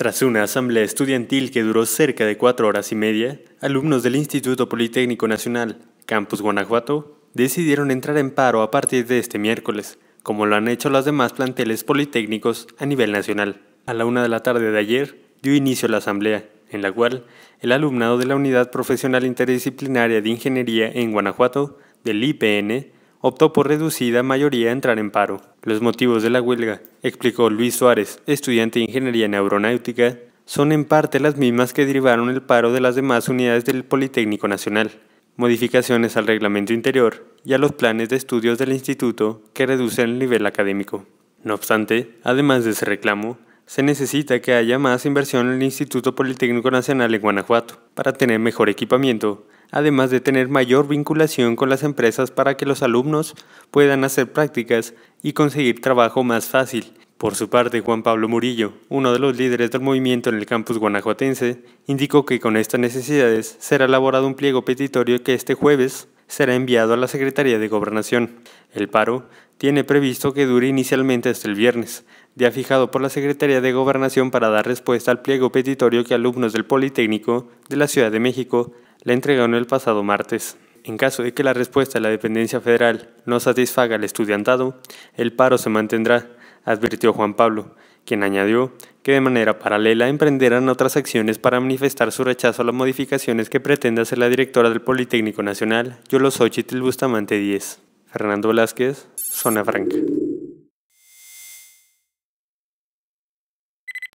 Tras una asamblea estudiantil que duró cerca de cuatro horas y media, alumnos del Instituto Politécnico Nacional, Campus Guanajuato, decidieron entrar en paro a partir de este miércoles, como lo han hecho los demás planteles politécnicos a nivel nacional. A la una de la tarde de ayer dio inicio la asamblea, en la cual el alumnado de la Unidad Profesional Interdisciplinaria de Ingeniería en Guanajuato, del IPN, optó por reducida mayoría a entrar en paro. Los motivos de la huelga, explicó Luis Suárez, estudiante de Ingeniería en son en parte las mismas que derivaron el paro de las demás unidades del Politécnico Nacional, modificaciones al reglamento interior y a los planes de estudios del instituto que reducen el nivel académico. No obstante, además de ese reclamo, se necesita que haya más inversión en el Instituto Politécnico Nacional en Guanajuato para tener mejor equipamiento, además de tener mayor vinculación con las empresas para que los alumnos puedan hacer prácticas y conseguir trabajo más fácil. Por su parte, Juan Pablo Murillo, uno de los líderes del movimiento en el campus guanajuatense, indicó que con estas necesidades será elaborado un pliego petitorio que este jueves será enviado a la Secretaría de Gobernación. El paro tiene previsto que dure inicialmente hasta el viernes, día fijado por la Secretaría de Gobernación para dar respuesta al pliego petitorio que alumnos del Politécnico de la Ciudad de México la entregaron el pasado martes. En caso de que la respuesta de la dependencia federal no satisfaga al estudiantado, el paro se mantendrá, advirtió Juan Pablo, quien añadió que de manera paralela emprenderán otras acciones para manifestar su rechazo a las modificaciones que pretende hacer la directora del Politécnico Nacional, Yolo Xochitl Bustamante 10. Fernando Velázquez, Zona Franca.